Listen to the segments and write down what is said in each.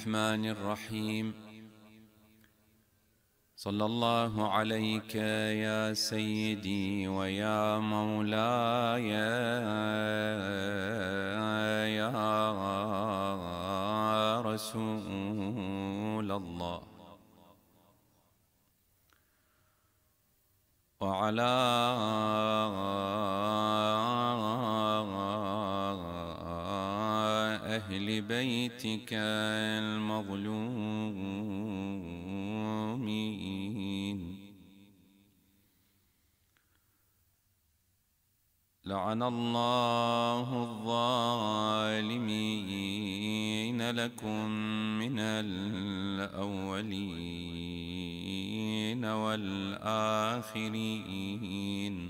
الرحمن الرحيم صلى الله عليك يا سيدي ويا مولاي يا رسول الله وعلى بيتك المظلومين لعن الله الظالمين لكم من الأولين والآخرين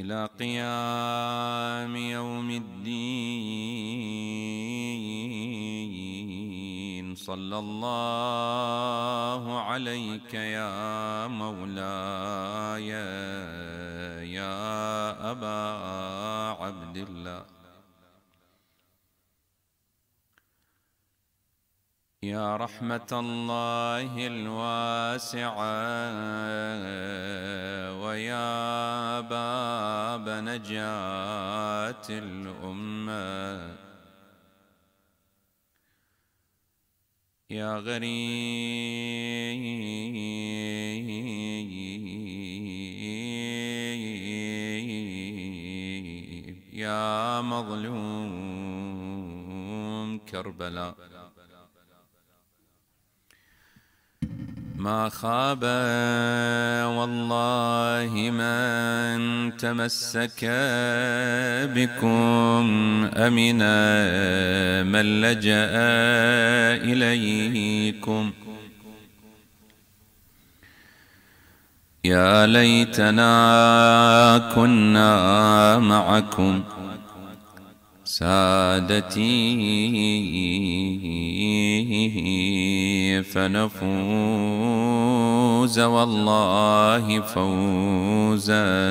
إلى قيام يوم الدين صلى الله عليك يا مولاي يا أبا عبد الله يا رحمة الله الواسعة ويا باب نجاة الأمة يا غريب يا مظلوم كربلاء ما خاب والله من تمسك بكم أمنا من لجأ إليكم يا ليتنا كنا معكم سادتي فنفوز والله فوزا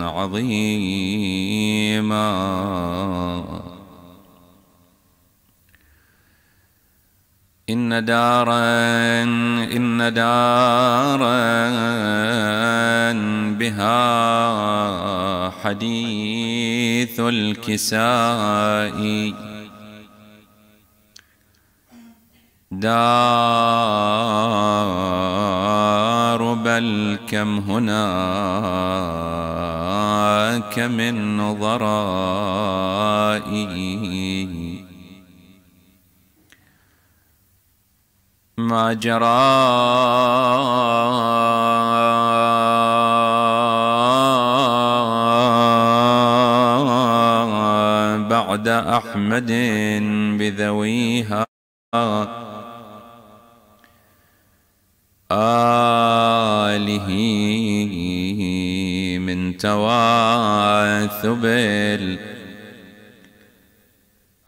عظيما إن دارا إن دارا بها حديث الكسائي دار بل كم هناك من نظرائي ما جرى بعد أحمد بذويها آله من تواثب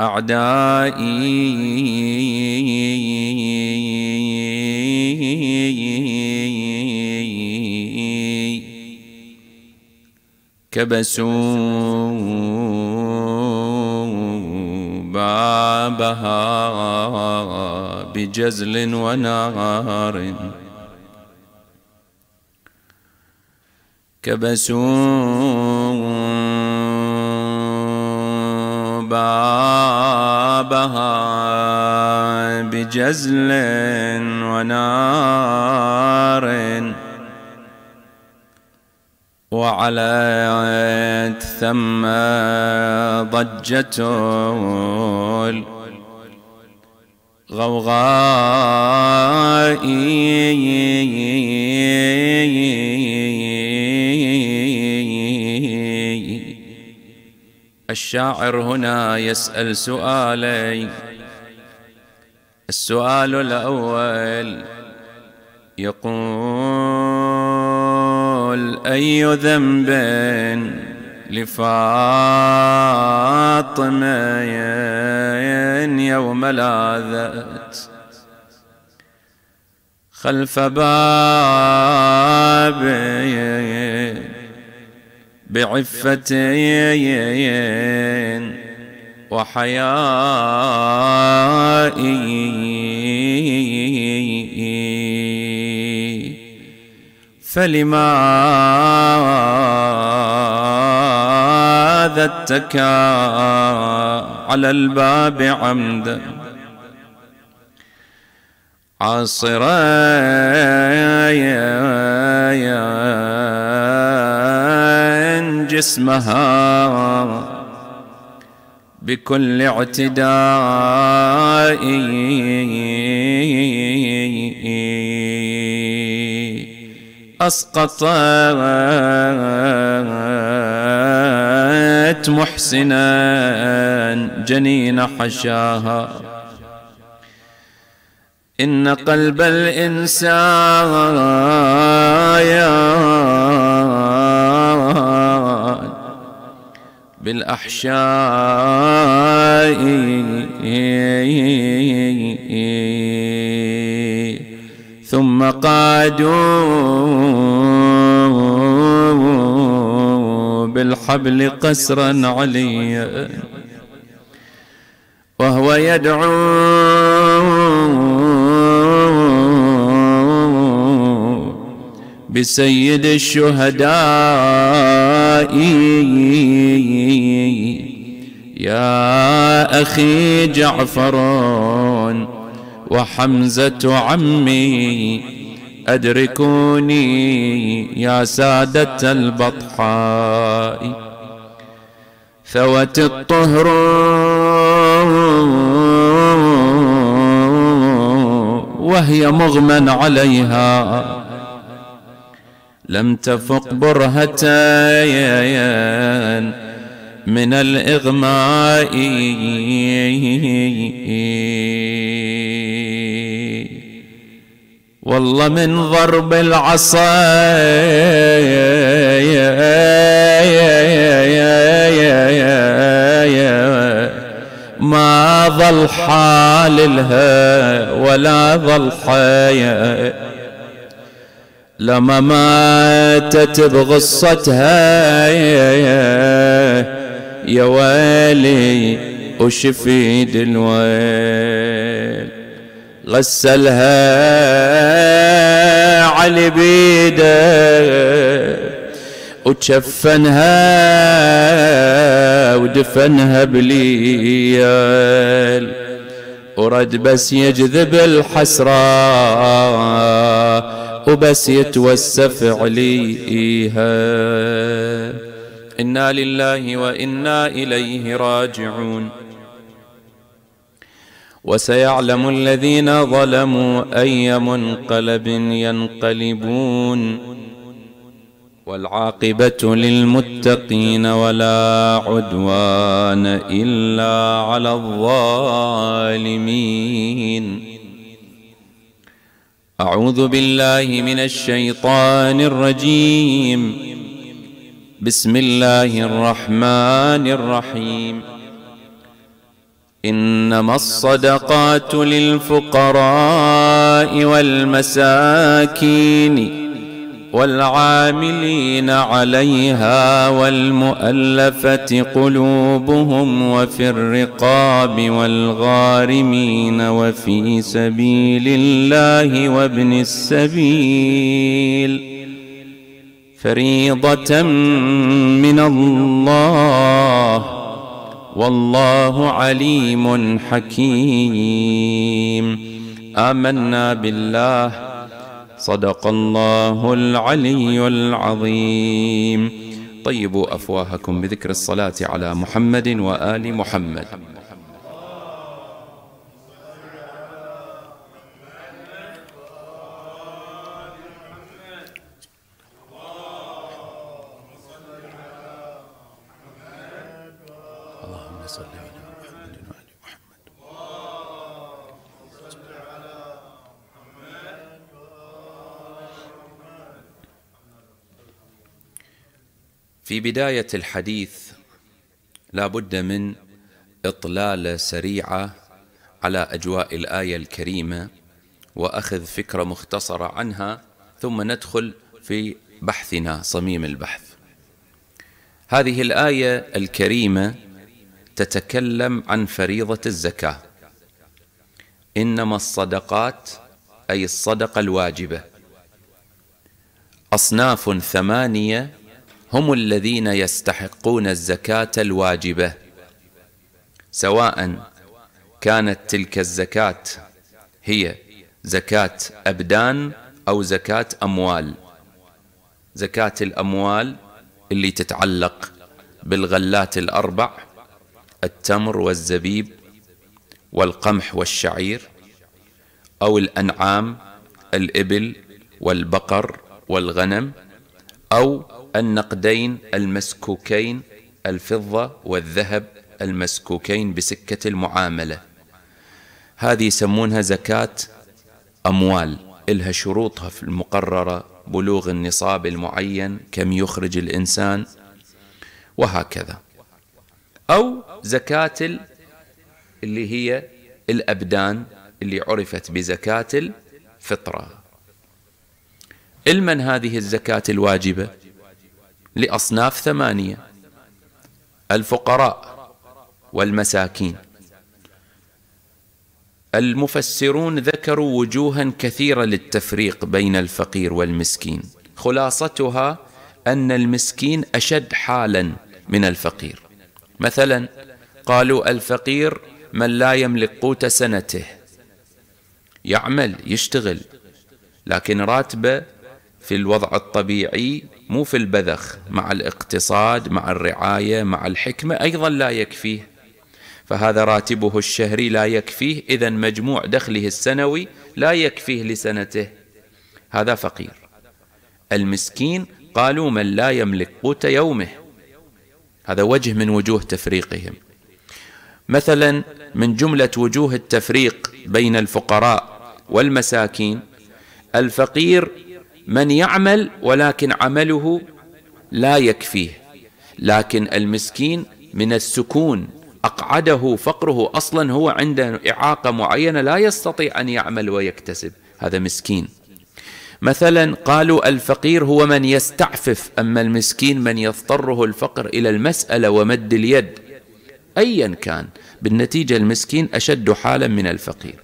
الأعداء كبسوا بابها بجزل ونار كبسوا بابها بجزل ونار وعلت ثم ضجة غوغاء الشاعر هنا يسأل سؤالين السؤال الأول يقول أي ذنب لفاطمة يوم لاذت خلف بابي بعفتين وحيائي فلماذا اتكى على الباب عمدا عاصرا جسمها بكل اعتدائي أسقطت محسنا جنين حشاها إن قلب الإنسان بالأحشاء ثم قعدوا بالحبل قسرا عليا وهو يدعو بسيد الشهداء يا أخي جعفر وحمزة عمي أدركوني يا سادة البطحاء ثوت الطهر وهي مغمى عليها لم تفق برهتين من الإغماء والله من ضرب العصا ما ظل حال لها ولا ظل حياة لما ماتت بغصتها يا ويلي وشفيد الويل غسلها علي بيده وتشفنها ودفنها بليل ورد بس يجذب الحسرة وبس يتوسف عليها إنا لله وإنا إليه راجعون وسيعلم الذين ظلموا أي منقلب ينقلبون والعاقبة للمتقين ولا عدوان إلا على الظالمين أعوذ بالله من الشيطان الرجيم بسم الله الرحمن الرحيم إنما الصدقات للفقراء والمساكين والعاملين عليها والمؤلفة قلوبهم وفي الرقاب والغارمين وفي سبيل الله وابن السبيل فريضة من الله والله عليم حكيم آمنا بالله صدق الله العلي العظيم طيبوا أفواهكم بذكر الصلاة على محمد وآل محمد في بداية الحديث لا بد من إطلالة سريعة على أجواء الآية الكريمة وأخذ فكرة مختصرة عنها ثم ندخل في بحثنا صميم البحث هذه الآية الكريمة تتكلم عن فريضة الزكاة إنما الصدقات أي الصدقة الواجبة أصناف ثمانية هم الذين يستحقون الزكاة الواجبة سواء كانت تلك الزكاة هي زكاة أبدان أو زكاة أموال زكاة الأموال اللي تتعلق بالغلات الأربع التمر والزبيب والقمح والشعير أو الأنعام الإبل والبقر والغنم أو النقدين المسكوكين الفضة والذهب المسكوكين بسكة المعاملة هذه يسمونها زكاة أموال إلها شروطها في المقررة بلوغ النصاب المعين كم يخرج الإنسان وهكذا أو زكاة اللي هي الأبدان اللي عرفت بزكاة الفطرة المن هذه الزكاة الواجبة لأصناف ثمانية الفقراء والمساكين المفسرون ذكروا وجوها كثيرة للتفريق بين الفقير والمسكين خلاصتها أن المسكين أشد حالا من الفقير مثلا قالوا الفقير من لا يملك قوت سنته يعمل يشتغل لكن راتبه في الوضع الطبيعي مو في البذخ مع الاقتصاد مع الرعاية مع الحكمة أيضا لا يكفيه فهذا راتبه الشهري لا يكفيه إذا مجموع دخله السنوي لا يكفيه لسنته هذا فقير المسكين قالوا من لا يملك قوت يومه هذا وجه من وجوه تفريقهم مثلا من جملة وجوه التفريق بين الفقراء والمساكين الفقير من يعمل ولكن عمله لا يكفيه لكن المسكين من السكون أقعده فقره أصلا هو عنده إعاقة معينة لا يستطيع أن يعمل ويكتسب هذا مسكين مثلا قالوا الفقير هو من يستعفف أما المسكين من يضطره الفقر إلى المسألة ومد اليد أيا كان بالنتيجة المسكين أشد حالا من الفقير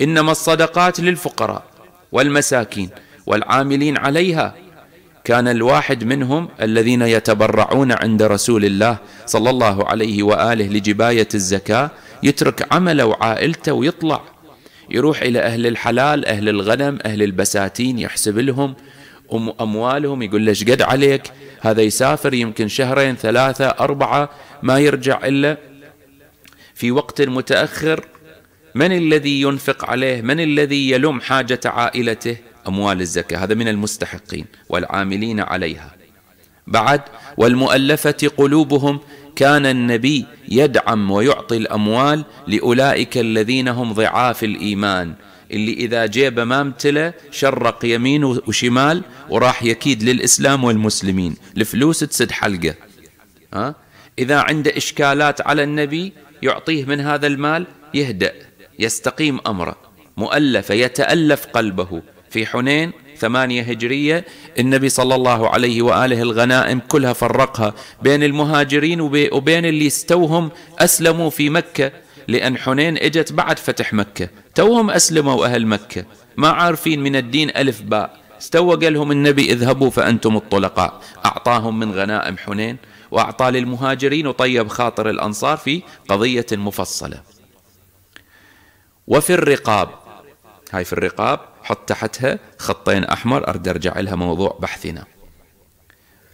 إنما الصدقات للفقراء والمساكين والعاملين عليها كان الواحد منهم الذين يتبرعون عند رسول الله صلى الله عليه واله لجبايه الزكاه يترك عمله وعائلته ويطلع يروح الى اهل الحلال اهل الغنم اهل البساتين يحسب لهم اموالهم يقول له قد عليك هذا يسافر يمكن شهرين ثلاثه اربعه ما يرجع الا في وقت متاخر من الذي ينفق عليه من الذي يلم حاجه عائلته أموال الزكاة هذا من المستحقين والعاملين عليها بعد والمؤلفة قلوبهم كان النبي يدعم ويعطي الأموال لأولئك الذين هم ضعاف الإيمان اللي إذا جيبه ما امتلى شرق يمين وشمال وراح يكيد للإسلام والمسلمين الفلوس تسد حلقة ها؟ إذا عنده إشكالات على النبي يعطيه من هذا المال يهدأ يستقيم أمره مؤلف يتألف قلبه في حنين ثمانية هجرية النبي صلى الله عليه وآله الغنائم كلها فرقها بين المهاجرين وبين اللي استوهم أسلموا في مكة لأن حنين إجت بعد فتح مكة توهم أسلموا أهل مكة ما عارفين من الدين ألف باء استوى قال لهم النبي اذهبوا فأنتم الطلقاء أعطاهم من غنائم حنين وأعطى للمهاجرين وطيب خاطر الأنصار في قضية مفصلة وفي الرقاب هاي في الرقاب حط تحتها خطين أحمر أرد أرجع لها موضوع بحثنا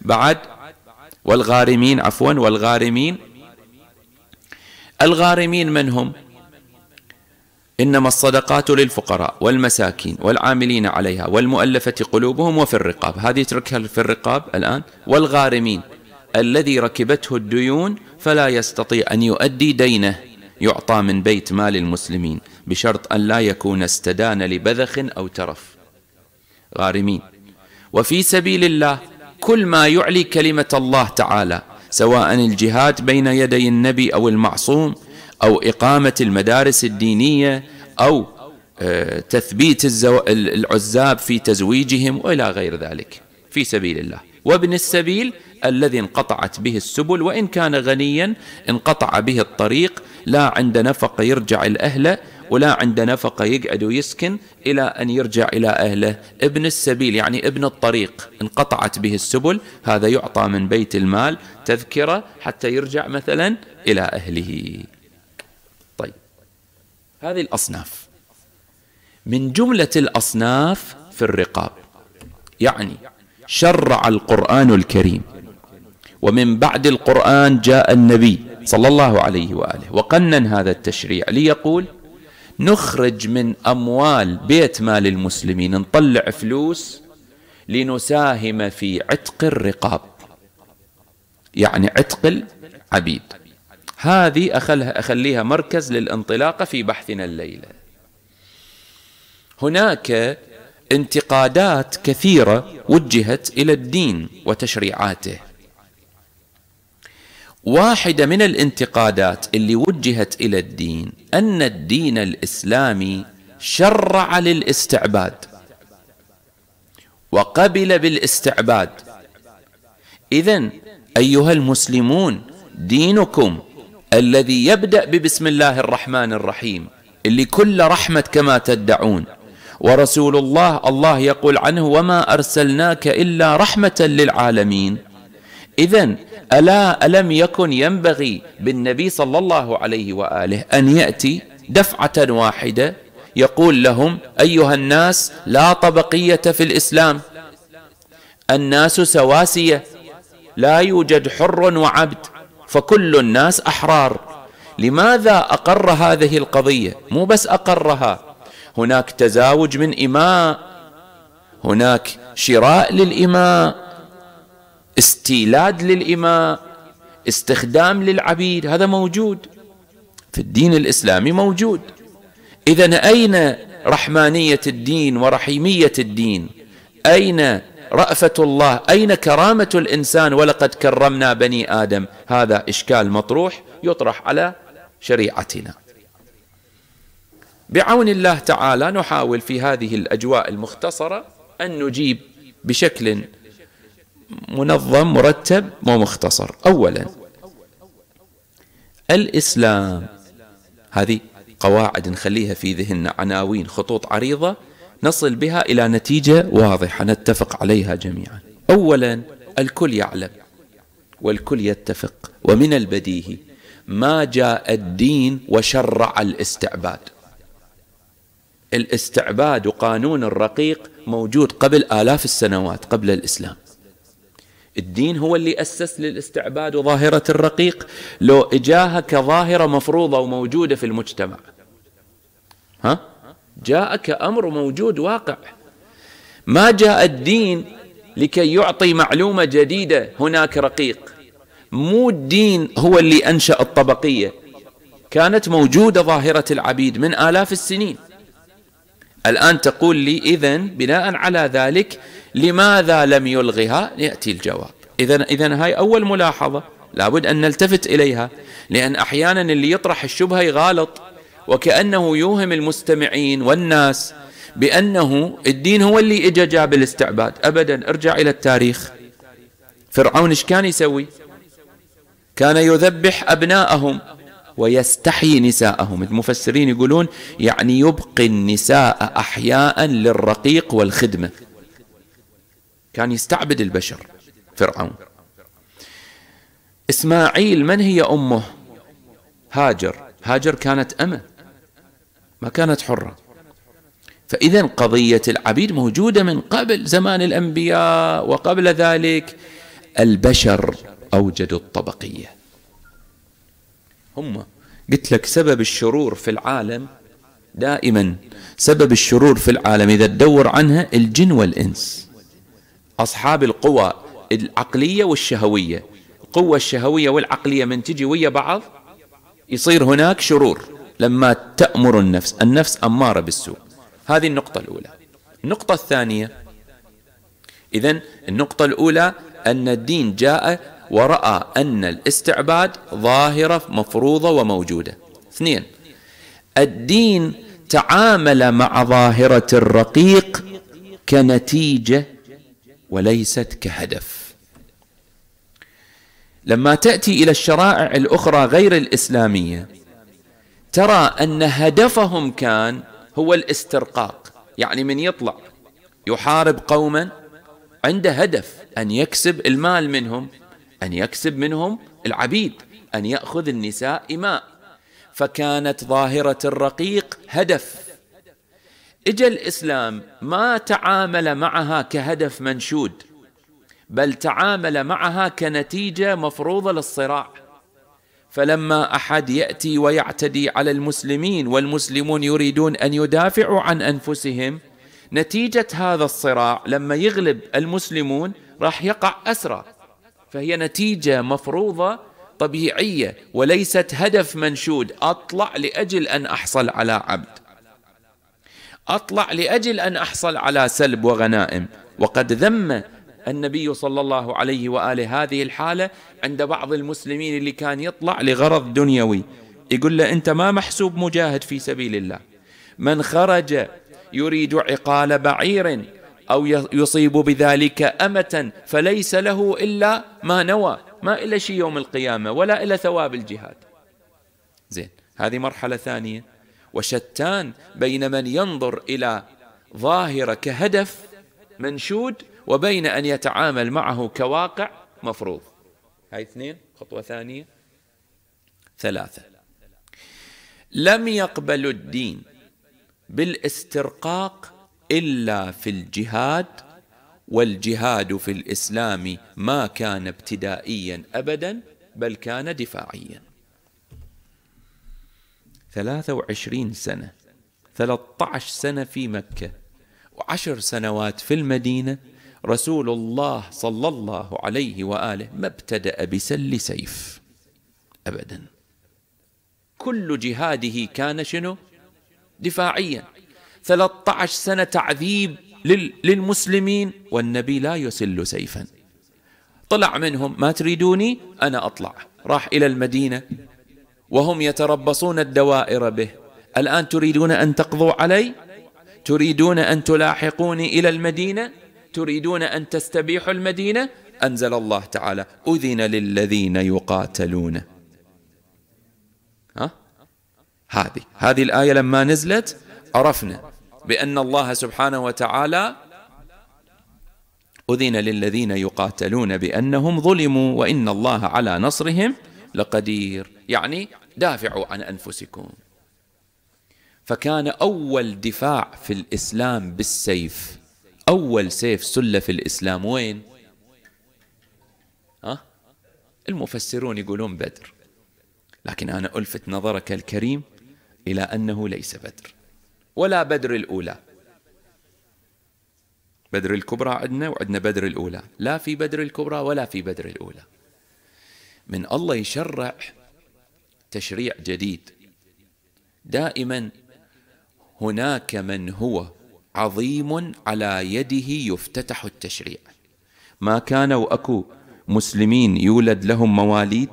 بعد والغارمين عفوا والغارمين الغارمين من هم إنما الصدقات للفقراء والمساكين والعاملين عليها والمؤلفة قلوبهم وفي الرقاب هذه تركها في الرقاب الآن والغارمين الذي ركبته الديون فلا يستطيع أن يؤدي دينه يعطى من بيت مال المسلمين بشرط أن لا يكون استدان لبذخ أو ترف غارمين وفي سبيل الله كل ما يعلي كلمة الله تعالى سواء الجهاد بين يدي النبي أو المعصوم أو إقامة المدارس الدينية أو آه، تثبيت العزاب في تزويجهم والى غير ذلك في سبيل الله وابن السبيل الذي انقطعت به السبل وإن كان غنيا انقطع به الطريق لا عند نفقة يرجع الأهل ولا عند نفقة يقعد ويسكن إلى أن يرجع إلى أهله ابن السبيل يعني ابن الطريق انقطعت به السبل هذا يعطى من بيت المال تذكرة حتى يرجع مثلا إلى أهله طيب هذه الأصناف من جملة الأصناف في الرقاب يعني شرع القرآن الكريم ومن بعد القرآن جاء النبي صلى الله عليه وآله وقنن هذا التشريع ليقول نخرج من أموال بيت مال المسلمين نطلع فلوس لنساهم في عتق الرقاب يعني عتق العبيد هذه أخلها أخليها مركز للانطلاقة في بحثنا الليلة هناك انتقادات كثيرة وجهت إلى الدين وتشريعاته واحدة من الانتقادات اللي وجهت إلى الدين أن الدين الإسلامي شرع للاستعباد وقبل بالاستعباد إذا أيها المسلمون دينكم الذي يبدأ ببسم الله الرحمن الرحيم اللي كل رحمة كما تدعون ورسول الله الله يقول عنه وما أرسلناك إلا رحمة للعالمين إذا ألا ألم يكن ينبغي بالنبي صلى الله عليه وآله أن يأتي دفعة واحدة يقول لهم أيها الناس لا طبقية في الإسلام الناس سواسية لا يوجد حر وعبد فكل الناس أحرار لماذا أقر هذه القضية مو بس أقرها هناك تزاوج من إماء هناك شراء للإماء استيلاد للإماء استخدام للعبيد هذا موجود في الدين الإسلامي موجود إذا أين رحمانية الدين ورحيمية الدين أين رأفة الله أين كرامة الإنسان ولقد كرمنا بني آدم هذا إشكال مطروح يطرح على شريعتنا بعون الله تعالى نحاول في هذه الأجواء المختصرة أن نجيب بشكل منظم مرتب ومختصر أولا الإسلام هذه قواعد نخليها في ذهننا عناوين خطوط عريضة نصل بها إلى نتيجة واضحة نتفق عليها جميعا أولا الكل يعلم والكل يتفق ومن البديهي ما جاء الدين وشرع الاستعباد الاستعباد وقانون الرقيق موجود قبل آلاف السنوات قبل الإسلام الدين هو اللي أسس للاستعباد وظاهرة الرقيق لو إجاها كظاهرة مفروضة وموجودة في المجتمع ها؟ جاء كأمر موجود واقع ما جاء الدين لكي يعطي معلومة جديدة هناك رقيق مو الدين هو اللي أنشأ الطبقية كانت موجودة ظاهرة العبيد من آلاف السنين الآن تقول لي إذا بناء على ذلك لماذا لم يلغها يأتي الجواب إذا إذا هاي أول ملاحظة لابد أن نلتفت إليها لأن أحيانا اللي يطرح الشبهة يغالط وكأنه يوهم المستمعين والناس بأنه الدين هو اللي إجا جاب الاستعباد أبدا ارجع إلى التاريخ فرعون إيش كان يسوي كان يذبح أبناءهم ويستحيي نساءهم المفسرين يقولون يعني يبقي النساء أحياء للرقيق والخدمة كان يستعبد البشر فرعون إسماعيل من هي أمه هاجر هاجر كانت أمة ما كانت حرة فإذا قضية العبيد موجودة من قبل زمان الأنبياء وقبل ذلك البشر أوجدوا الطبقية هم قلت لك سبب الشرور في العالم دائما سبب الشرور في العالم إذا تدور عنها الجن والإنس أصحاب القوى العقلية والشهوية القوة الشهوية والعقلية من تجي ويا بعض يصير هناك شرور لما تأمر النفس النفس أمارة بالسوء هذه النقطة الأولى النقطة الثانية إذا النقطة الأولى أن الدين جاء ورأى أن الاستعباد ظاهرة مفروضة وموجودة اثنين الدين تعامل مع ظاهرة الرقيق كنتيجة وليست كهدف لما تأتي إلى الشرائع الأخرى غير الإسلامية ترى أن هدفهم كان هو الاسترقاق يعني من يطلع يحارب قوما عنده هدف أن يكسب المال منهم أن يكسب منهم العبيد أن يأخذ النساء إماء فكانت ظاهرة الرقيق هدف إجا الإسلام ما تعامل معها كهدف منشود بل تعامل معها كنتيجة مفروضة للصراع فلما أحد يأتي ويعتدي على المسلمين والمسلمون يريدون أن يدافعوا عن أنفسهم نتيجة هذا الصراع لما يغلب المسلمون راح يقع أسرى فهي نتيجه مفروضه طبيعيه وليست هدف منشود اطلع لاجل ان احصل على عبد اطلع لاجل ان احصل على سلب وغنائم وقد ذم النبي صلى الله عليه واله هذه الحاله عند بعض المسلمين اللي كان يطلع لغرض دنيوي يقول له انت ما محسوب مجاهد في سبيل الله من خرج يريد عقال بعير أو يصيب بذلك أمة فليس له إلا ما نوى ما إلا شيء يوم القيامة ولا إلا ثواب الجهاد زين هذه مرحلة ثانية وشتان بين من ينظر إلى ظاهرة كهدف منشود وبين أن يتعامل معه كواقع مفروض هاي اثنين خطوة ثانية ثلاثة لم يقبل الدين بالاسترقاق إلا في الجهاد والجهاد في الإسلام ما كان ابتدائيا أبدا بل كان دفاعيا 23 سنة 13 سنة في مكة وعشر سنوات في المدينة رسول الله صلى الله عليه وآله ما ابتدأ بسل سيف أبدا كل جهاده كان شنو دفاعيا 13 سنة تعذيب للمسلمين والنبي لا يسل سيفا طلع منهم ما تريدوني أنا أطلع راح إلى المدينة وهم يتربصون الدوائر به الآن تريدون أن تقضوا علي تريدون أن تلاحقوني إلى المدينة تريدون أن تستبيحوا المدينة أنزل الله تعالى أذن للذين يقاتلون ها؟ هذه هذه الآية لما نزلت عرفنا بأن الله سبحانه وتعالى أذن للذين يقاتلون بأنهم ظلموا وإن الله على نصرهم لقدير يعني دافعوا عن أنفسكم فكان أول دفاع في الإسلام بالسيف أول سيف سل في الإسلام وين؟ ها؟ المفسرون يقولون بدر لكن أنا ألفت نظرك الكريم إلى أنه ليس بدر ولا بدر الأولى بدر الكبرى عندنا وعندنا بدر الأولى لا في بدر الكبرى ولا في بدر الأولى من الله يشرع تشريع جديد دائما هناك من هو عظيم على يده يفتتح التشريع ما كانوا أكو مسلمين يولد لهم مواليد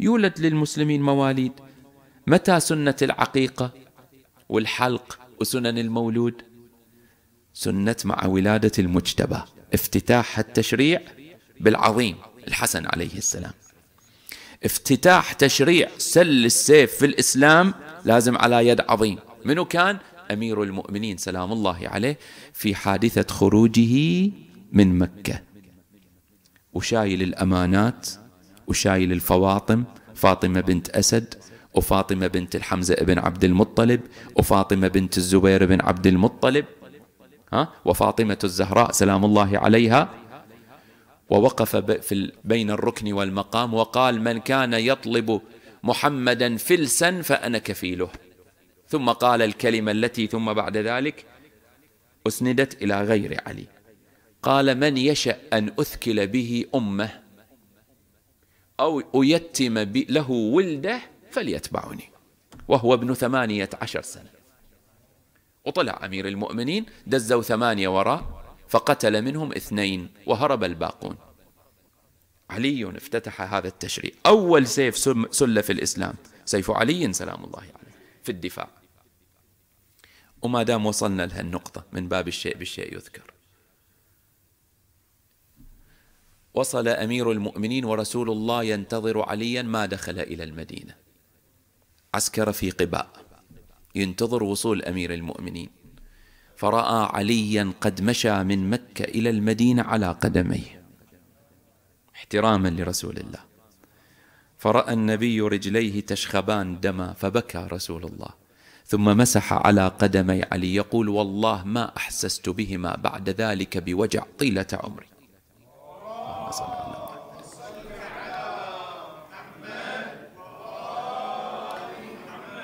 يولد للمسلمين مواليد متى سنة العقيقة والحلق وسنن المولود سنة مع ولادة المجتبى افتتاح التشريع بالعظيم الحسن عليه السلام افتتاح تشريع سل السيف في الإسلام لازم على يد عظيم منو كان؟ أمير المؤمنين سلام الله عليه في حادثة خروجه من مكة وشايل الأمانات وشايل الفواطم فاطمة بنت أسد وفاطمة بنت الحمزة بن عبد المطلب وفاطمة بنت الزبير بن عبد المطلب ها وفاطمة الزهراء سلام الله عليها ووقف في بين الركن والمقام وقال من كان يطلب محمدا فلسا فأنا كفيله ثم قال الكلمة التي ثم بعد ذلك أسندت إلى غير علي قال من يشأ أن أثكل به أمه أو أيتم له ولده فليتبعني وهو ابن ثمانية عشر سنة وطلع أمير المؤمنين دزوا ثمانية وراء فقتل منهم اثنين وهرب الباقون علي افتتح هذا التشريع أول سيف سل في الإسلام سيف علي سلام الله عليه يعني في الدفاع وما دام وصلنا لها النقطة من باب الشيء بالشيء يذكر وصل أمير المؤمنين ورسول الله ينتظر عليا ما دخل إلى المدينة عسكر في قباء ينتظر وصول أمير المؤمنين فرأى عليا قد مشى من مكة إلى المدينة على قدميه احتراما لرسول الله فرأى النبي رجليه تشخبان دما فبكى رسول الله ثم مسح على قدمي علي يقول والله ما أحسست بهما بعد ذلك بوجع طيلة عمري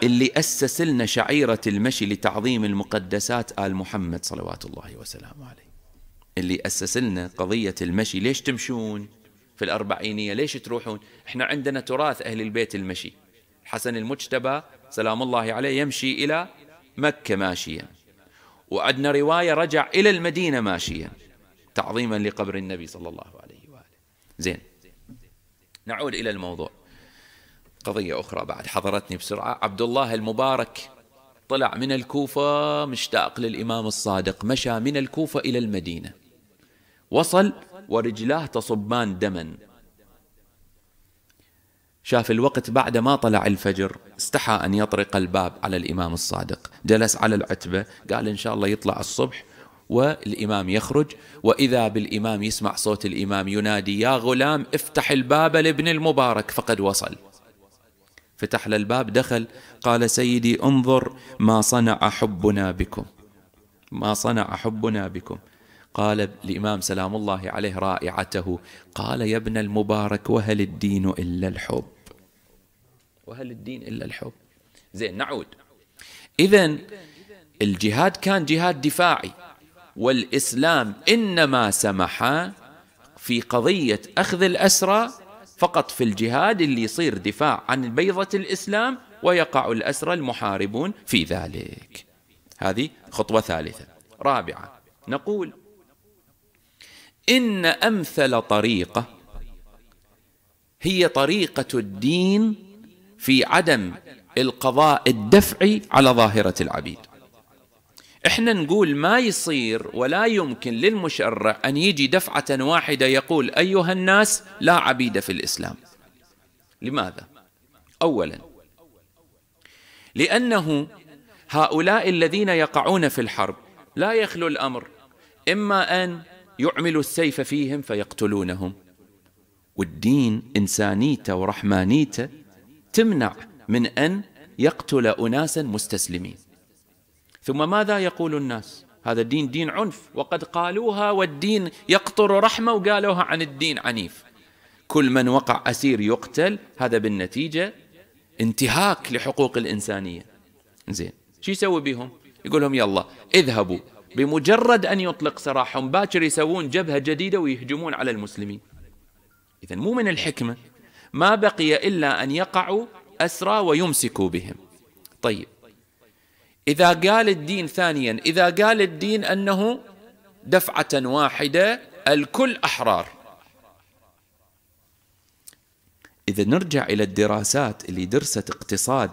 اللي أسس لنا شعيرة المشي لتعظيم المقدسات آل محمد صلوات الله وسلامه عليه اللي أسس لنا قضية المشي ليش تمشون في الأربعينية ليش تروحون إحنا عندنا تراث أهل البيت المشي حسن المجتبى سلام الله عليه يمشي إلى مكة ماشيا وعندنا رواية رجع إلى المدينة ماشيا تعظيما لقبر النبي صلى الله عليه وآله زين نعود إلى الموضوع قضية أخرى بعد حضرتني بسرعة عبد الله المبارك طلع من الكوفة مشتاق للإمام الصادق مشى من الكوفة إلى المدينة وصل ورجلاه تصبان دما شاف الوقت بعد ما طلع الفجر استحى أن يطرق الباب على الإمام الصادق جلس على العتبة قال إن شاء الله يطلع الصبح والإمام يخرج وإذا بالإمام يسمع صوت الإمام ينادي يا غلام افتح الباب لابن المبارك فقد وصل فتح له الباب دخل قال سيدي انظر ما صنع حبنا بكم ما صنع حبنا بكم قال الإمام سلام الله عليه رائعته قال يا ابن المبارك وهل الدين إلا الحب وهل الدين إلا الحب زين نعود إذا الجهاد كان جهاد دفاعي والإسلام إنما سمح في قضية أخذ الأسرى فقط في الجهاد اللي يصير دفاع عن بيضة الإسلام ويقع الأسرى المحاربون في ذلك هذه خطوة ثالثة رابعة نقول إن أمثل طريقة هي طريقة الدين في عدم القضاء الدفعي على ظاهرة العبيد احنا نقول ما يصير ولا يمكن للمشرع ان يجي دفعه واحده يقول ايها الناس لا عبيد في الاسلام. لماذا؟ اولا لانه هؤلاء الذين يقعون في الحرب لا يخلو الامر اما ان يعملوا السيف فيهم فيقتلونهم والدين انسانيته ورحمانيته تمنع من ان يقتل اناسا مستسلمين ثم ماذا يقول الناس هذا الدين دين عنف وقد قالوها والدين يقطر رحمه وقالوها عن الدين عنيف كل من وقع اسير يقتل هذا بالنتيجه انتهاك لحقوق الانسانيه زين شو يسوي بهم يقول لهم يلا اذهبوا بمجرد ان يطلق سراحهم باكر يسوون جبهه جديده ويهجمون على المسلمين اذا مو من الحكمه ما بقي الا ان يقعوا اسرى ويمسكوا بهم طيب إذا قال الدين ثانيا إذا قال الدين أنه دفعة واحدة الكل أحرار إذا نرجع إلى الدراسات اللي درست اقتصاد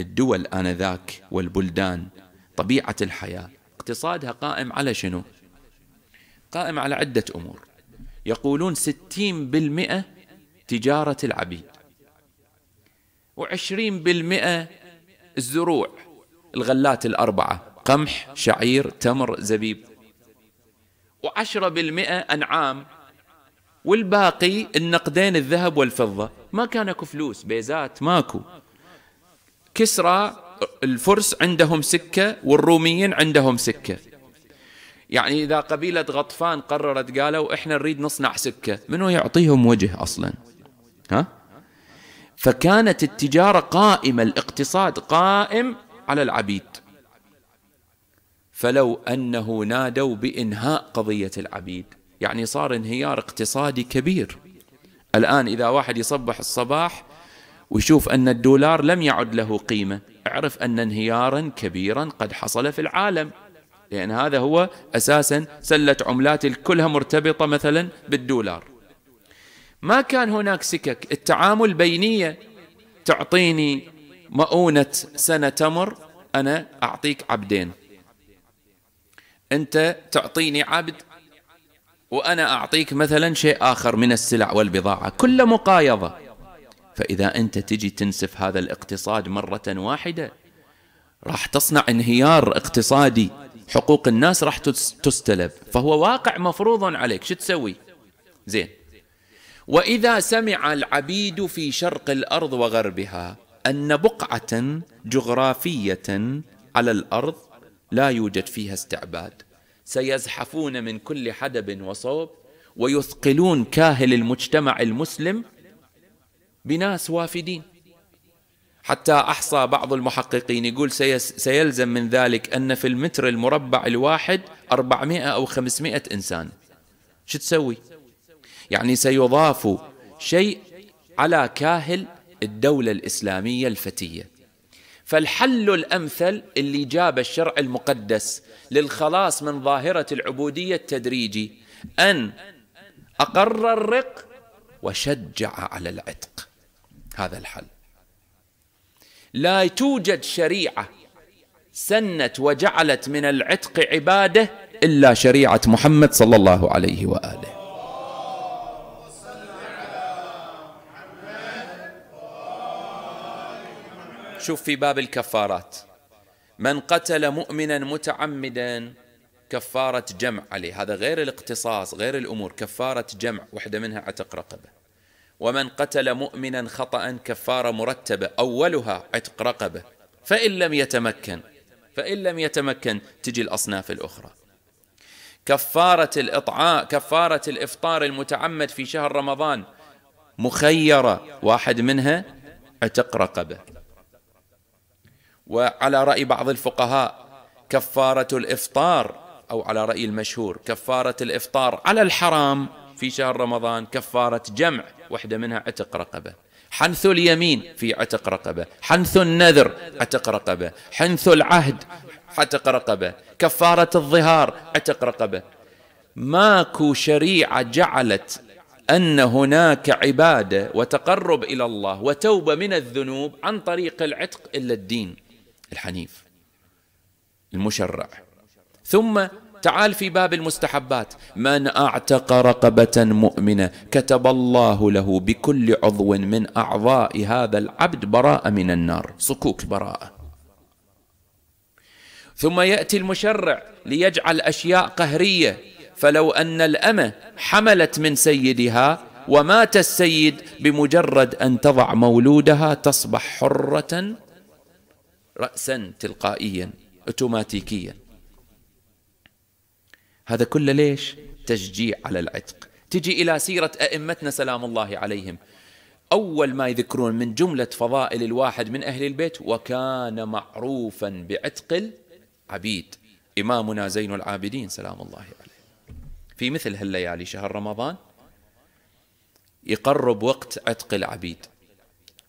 الدول آنذاك والبلدان طبيعة الحياة اقتصادها قائم على شنو؟ قائم على عدة أمور يقولون 60% تجارة العبيد و20% الزروع الغلات الأربعة قمح شعير تمر زبيب وعشرة بالمئة أنعام والباقي النقدين الذهب والفضة ما كان اكو فلوس بيزات ماكو كسرى الفرس عندهم سكة والروميين عندهم سكة يعني إذا قبيلة غطفان قررت قالوا إحنا نريد نصنع سكة منو يعطيهم وجه أصلا ها؟ فكانت التجارة قائمة الاقتصاد قائم على العبيد فلو انه نادوا بانهاء قضيه العبيد يعني صار انهيار اقتصادي كبير الان اذا واحد يصبح الصباح ويشوف ان الدولار لم يعد له قيمه اعرف ان انهيارا كبيرا قد حصل في العالم لان هذا هو اساسا سله عملات كلها مرتبطه مثلا بالدولار ما كان هناك سكك التعامل بينيه تعطيني مؤونة سنة تمر أنا أعطيك عبدين أنت تعطيني عبد وأنا أعطيك مثلا شيء آخر من السلع والبضاعة كل مقايضة فإذا أنت تجي تنسف هذا الاقتصاد مرة واحدة راح تصنع انهيار اقتصادي حقوق الناس راح تستلب فهو واقع مفروض عليك شو تسوي زين وإذا سمع العبيد في شرق الأرض وغربها ان بقعه جغرافيه على الارض لا يوجد فيها استعباد سيزحفون من كل حدب وصوب ويثقلون كاهل المجتمع المسلم بناس وافدين حتى احصى بعض المحققين يقول سيلزم من ذلك ان في المتر المربع الواحد 400 او 500 انسان شو تسوي؟ يعني سيضاف شيء على كاهل الدولة الإسلامية الفتية فالحل الأمثل اللي جاب الشرع المقدس للخلاص من ظاهرة العبودية التدريجي أن أقر الرق وشجع على العتق هذا الحل لا توجد شريعة سنت وجعلت من العتق عباده الا شريعه محمد صلى الله عليه واله شوف في باب الكفارات من قتل مؤمنا متعمدا كفارة جمع عليه هذا غير الاقتصاص غير الأمور كفارة جمع وحدة منها عتق رقبة ومن قتل مؤمنا خطأ كفارة مرتبة أولها عتق رقبة فإن لم يتمكن فإن لم يتمكن تجي الأصناف الأخرى كفارة الإطعام كفارة الإفطار المتعمد في شهر رمضان مخيرة واحد منها عتق رقبة وعلى رأي بعض الفقهاء كفارة الإفطار أو على رأي المشهور كفارة الإفطار على الحرام في شهر رمضان كفارة جمع واحدة منها عتق رقبة حنث اليمين في عتق رقبة حنث النذر عتق رقبة حنث العهد عتق رقبة كفارة الظهار عتق رقبة ماكو شريعة جعلت أن هناك عبادة وتقرب إلى الله وتوبة من الذنوب عن طريق العتق إلا الدين الحنيف المشرع ثم تعال في باب المستحبات من اعتق رقبه مؤمنه كتب الله له بكل عضو من اعضاء هذا العبد براءه من النار صكوك براءه ثم ياتي المشرع ليجعل اشياء قهريه فلو ان الامه حملت من سيدها ومات السيد بمجرد ان تضع مولودها تصبح حره رأسا تلقائيا أوتوماتيكيا هذا كله ليش؟ تشجيع على العتق تجي إلى سيرة أئمتنا سلام الله عليهم أول ما يذكرون من جملة فضائل الواحد من أهل البيت وكان معروفا بعتق العبيد إمامنا زين العابدين سلام الله عليه في مثل هالليالي شهر رمضان يقرب وقت عتق العبيد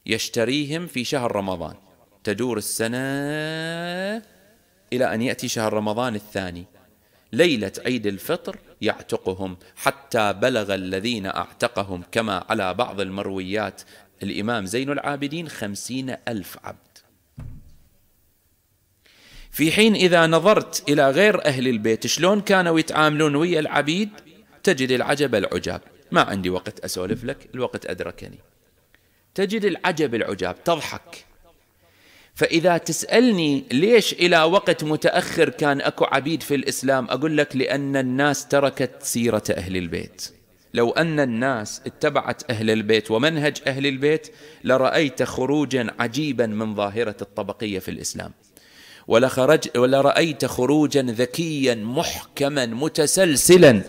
يشتريهم في شهر رمضان تدور السنة إلى أن يأتي شهر رمضان الثاني ليلة عيد الفطر يعتقهم حتى بلغ الذين أعتقهم كما على بعض المرويات الإمام زين العابدين خمسين ألف عبد في حين إذا نظرت إلى غير أهل البيت شلون كانوا يتعاملون ويا العبيد تجد العجب العجاب ما عندي وقت أسولف لك الوقت أدركني تجد العجب العجاب تضحك فإذا تسألني ليش إلى وقت متأخر كان أكو عبيد في الإسلام أقول لك لأن الناس تركت سيرة أهل البيت لو أن الناس اتبعت أهل البيت ومنهج أهل البيت لرأيت خروجا عجيبا من ظاهرة الطبقية في الإسلام ولخرج ولرأيت خروجا ذكيا محكما متسلسلا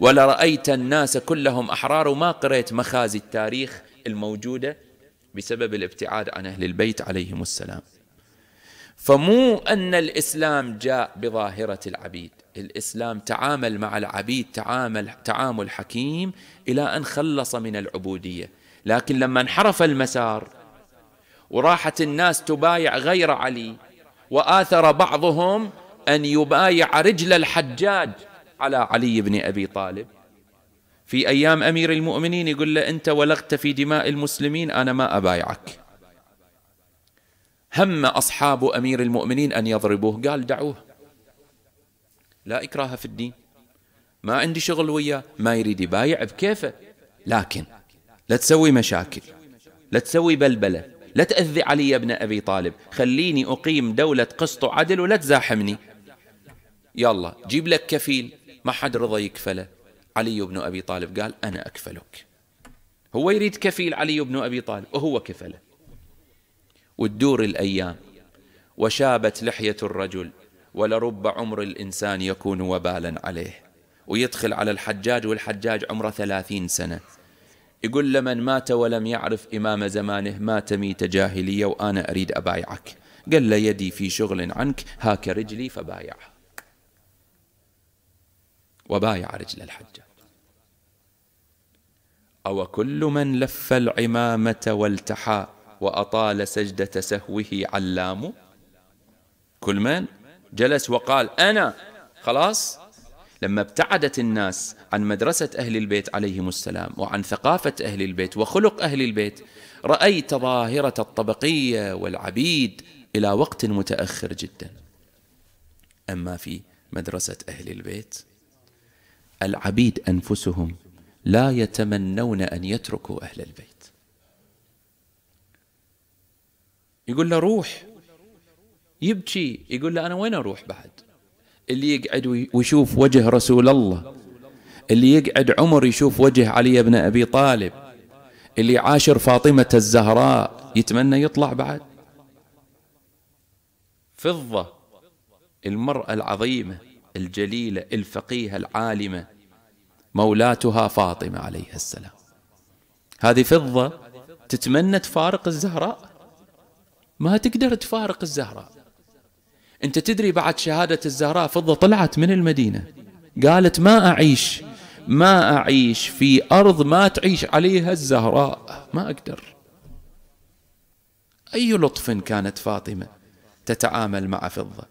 ولرأيت الناس كلهم أحرار وما قرأت مخازي التاريخ الموجودة بسبب الابتعاد عن أهل البيت عليهم السلام فمو ان الاسلام جاء بظاهره العبيد الاسلام تعامل مع العبيد تعامل تعامل حكيم الى ان خلص من العبوديه لكن لما انحرف المسار وراحت الناس تبايع غير علي واثر بعضهم ان يبايع رجل الحجاج على علي بن ابي طالب في ايام امير المؤمنين يقول له انت ولغت في دماء المسلمين انا ما ابايعك هم أصحاب أمير المؤمنين أن يضربوه قال دعوه لا إكراه في الدين ما عندي شغل وياه ما يريد يبايع بكيفه لكن لا تسوي مشاكل لا تسوي بلبلة لا تأذي علي بن أبي طالب خليني أقيم دولة قسط وعدل ولا تزاحمني يلا جيب لك كفيل ما حد رضى يكفله علي بن أبي طالب قال أنا أكفلك هو يريد كفيل علي بن أبي طالب وهو كفله وتدور الأيام وشابت لحية الرجل ولرب عمر الإنسان يكون وبالا عليه ويدخل على الحجاج والحجاج عمره ثلاثين سنة يقول لمن مات ولم يعرف إمام زمانه مات ميت جاهلية وأنا أريد أبايعك قال له يدي في شغل عنك هاك رجلي فبايع وبايع رجل الحجاج أو كل من لف العمامة والتحى وأطال سجدة سهوه علام كل من جلس وقال أنا خلاص لما ابتعدت الناس عن مدرسة أهل البيت عليهم السلام وعن ثقافة أهل البيت وخلق أهل البيت رأيت ظاهرة الطبقية والعبيد إلى وقت متأخر جدا أما في مدرسة أهل البيت العبيد أنفسهم لا يتمنون أن يتركوا أهل البيت يقول له روح يبكي يقول له أنا وين أروح بعد اللي يقعد ويشوف وجه رسول الله اللي يقعد عمر يشوف وجه علي بن أبي طالب اللي عاشر فاطمة الزهراء يتمنى يطلع بعد فضة المرأة العظيمة الجليلة الفقيهة العالمة مولاتها فاطمة عليها السلام هذه فضة تتمنى تفارق الزهراء ما تقدر تفارق الزهراء أنت تدري بعد شهادة الزهراء فضة طلعت من المدينة قالت ما أعيش ما أعيش في أرض ما تعيش عليها الزهراء ما أقدر أي لطف كانت فاطمة تتعامل مع فضة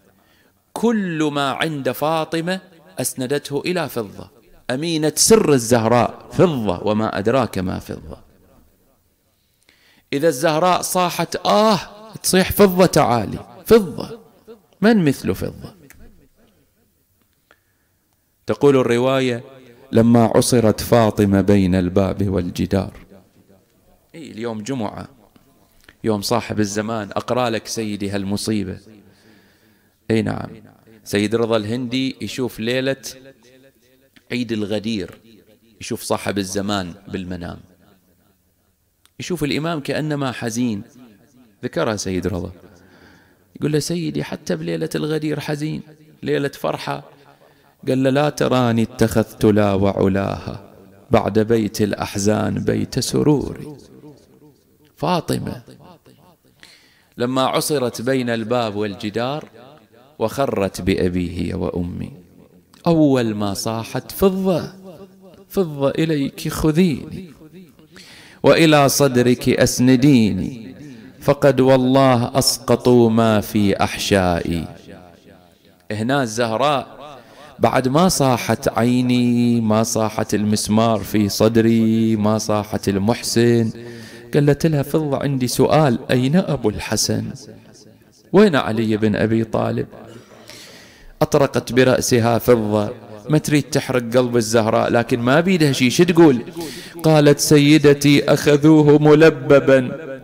كل ما عند فاطمة أسندته إلى فضة أمينة سر الزهراء فضة وما أدراك ما فضة إذا الزهراء صاحت آه تصيح فضة تعالي فضة من مثل فضة تقول الرواية لما عصرت فاطمة بين الباب والجدار إيه اليوم جمعة يوم صاحب الزمان أقرأ لك سيدي هالمصيبة أي نعم سيد رضا الهندي يشوف ليلة عيد الغدير يشوف صاحب الزمان بالمنام يشوف الإمام كأنما حزين ذكرها سيد رضا يقول له سيدي حتى بليلة الغدير حزين ليلة فرحة قال له لا تراني اتخذت لا وعلاها بعد بيت الأحزان بيت سروري فاطمة لما عصرت بين الباب والجدار وخرت بأبيه وأمي أول ما صاحت فضة فضة إليك خذيني وإلى صدرك أسنديني فقد والله أسقطوا ما في أحشائي هنا الزهراء بعد ما صاحت عيني ما صاحت المسمار في صدري ما صاحت المحسن قالت لها فضة عندي سؤال أين أبو الحسن وين علي بن أبي طالب أطرقت برأسها فضة ما تريد تحرق قلب الزهراء لكن ما بيدها شيء شو تقول قالت سيدتي أخذوه ملببا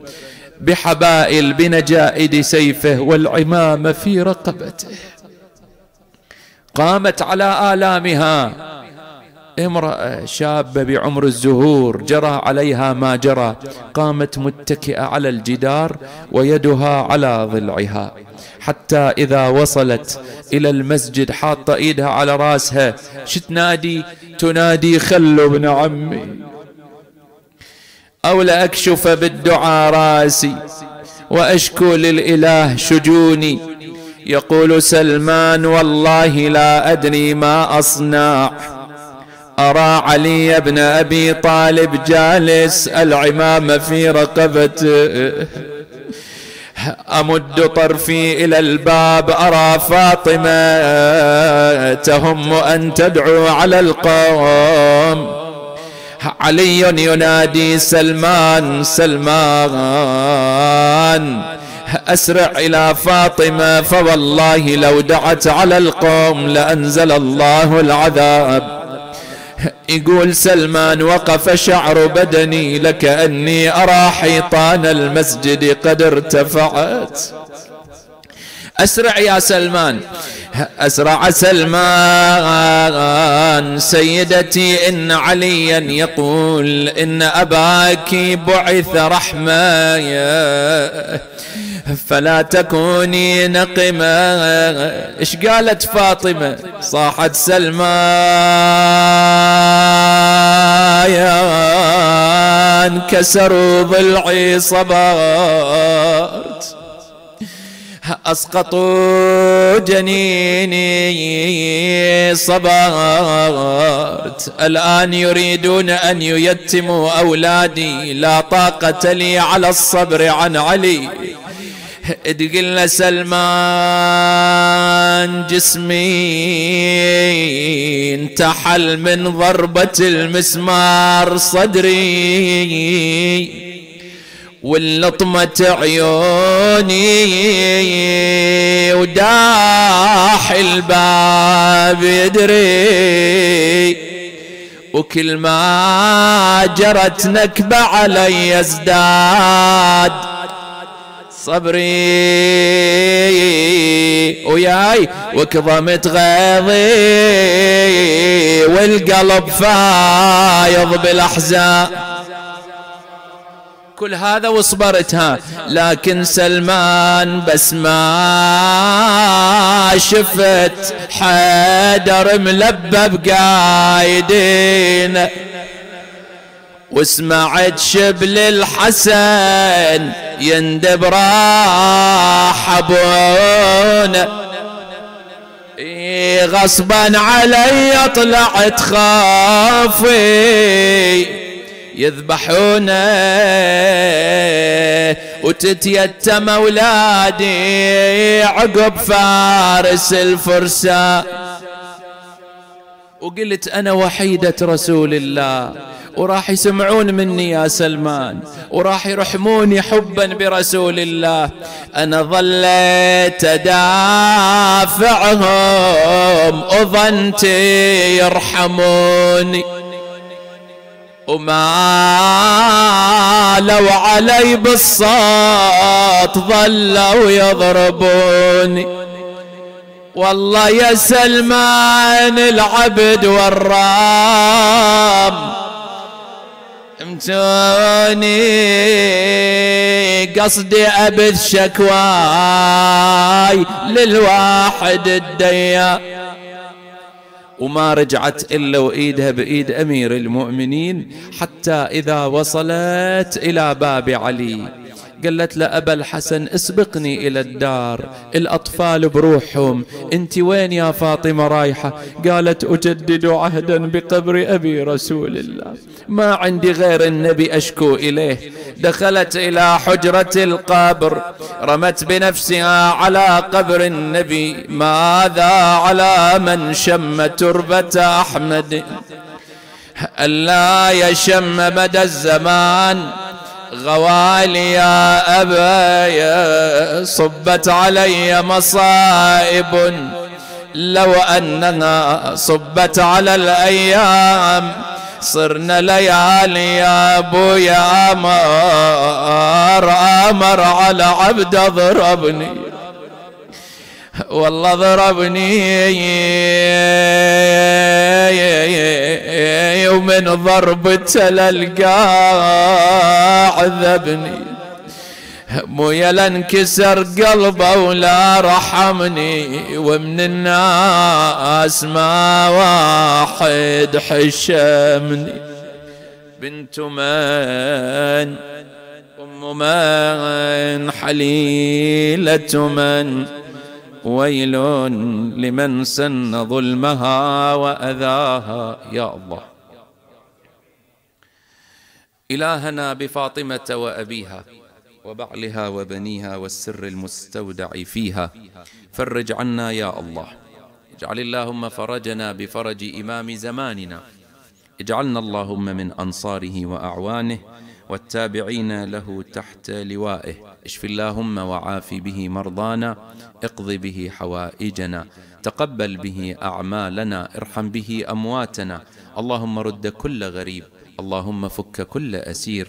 بحبائل بنجائد سيفه والعمامة في رقبته قامت على آلامها امرأة شابة بعمر الزهور جرى عليها ما جرى قامت متكئة على الجدار ويدها على ضلعها حتى إذا وصلت إلى المسجد حاطة إيدها على راسها شتنادي تنادي خلوا ابن عمي أو لأكشف بالدعاء راسي وأشكو للإله شجوني يقول سلمان والله لا أدري ما أصنع أرى علي بن أبي طالب جالس العمام في رقبته أمد طرفي إلى الباب أرى فاطمة تهم أن تدعو على القوم علي ينادي سلمان سلمان أسرع إلى فاطمة فوالله لو دعت على القوم لأنزل الله العذاب يقول سلمان وقف شعر بدني لكأني أرى حيطان المسجد قد ارتفعت أسرع يا سلمان أسرع سلمان سيدتي إن عليا يقول إن أباك بعث رحمة فلا تكوني نقمة إش قالت فاطمة صاحت سلمان كسروا ضلعي صبات أسقطوا جنيني صبرت الآن يريدون أن ييتموا أولادي لا طاقة لي على الصبر عن علي ادقلنا سلمان جسمي انتحل من ضربة المسمار صدري واللطمة عيوني وداح الباب يدري وكل ما جرت نكبة علي ازداد صبري وياي وكظمت غيظي والقلب فايض بالاحزان كل هذا وصبرتها لكن سلمان بس ما شفت حيدر ملبب قايدين وسمعت شبل الحسن يندب راح ابونا إيه، غصبا علي طلعت خافي يذبحونه وتتيتم اولادي عقب فارس الفرسان وقلت أنا وحيدة رسول الله وراح يسمعون مني يا سلمان وراح يرحموني حبا برسول الله أنا ظليت أدافعهم وظنت يرحموني وما لو علي بالصوت ظلوا يضربوني والله يا سلمان العبد والرام امتوني قصدي ابث شكواي للواحد الديان وما رجعت إلا وإيدها بإيد أمير المؤمنين حتى إذا وصلت إلى باب علي قالت له أبا الحسن اسبقني إلى الدار الأطفال بروحهم أنت وين يا فاطمة رايحة قالت أجدد عهدا بقبر أبي رسول الله ما عندي غير النبي أشكو إليه دخلت إلى حجرة القبر رمت بنفسها على قبر النبي ماذا على من شم تربة أحمد ألا يشم مدى الزمان غوالي يا أبايا صبت علي مصائب لو أننا صبت على الأيام صرنا ليالي يا يا أمر أمر على عبد ضربني والله ضربني ومن ضربته للقاع ذبني مو يلا انكسر قلبه ولا رحمني ومن الناس ما واحد حشمني بنت من أم من حليلة من ويل لمن سن ظلمها وأذاها يا الله إلهنا بفاطمة وأبيها وبعلها وبنيها والسر المستودع فيها فرج عنا يا الله اجعل اللهم فرجنا بفرج إمام زماننا اجعلنا اللهم من أنصاره وأعوانه والتابعين له تحت لوائه اشف اللهم وعاف به مرضانا اقض به حوائجنا تقبل به اعمالنا ارحم به امواتنا اللهم رد كل غريب اللهم فك كل اسير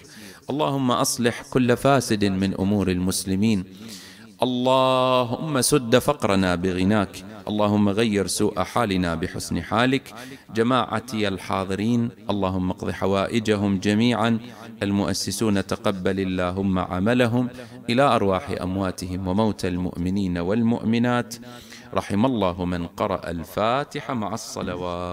اللهم اصلح كل فاسد من امور المسلمين اللهم سد فقرنا بغناك اللهم غير سوء حالنا بحسن حالك جماعتي الحاضرين اللهم اقض حوائجهم جميعا المؤسسون تقبل اللهم عملهم إلى أرواح أمواتهم وموتى المؤمنين والمؤمنات رحم الله من قرأ الفاتحة مع الصلوات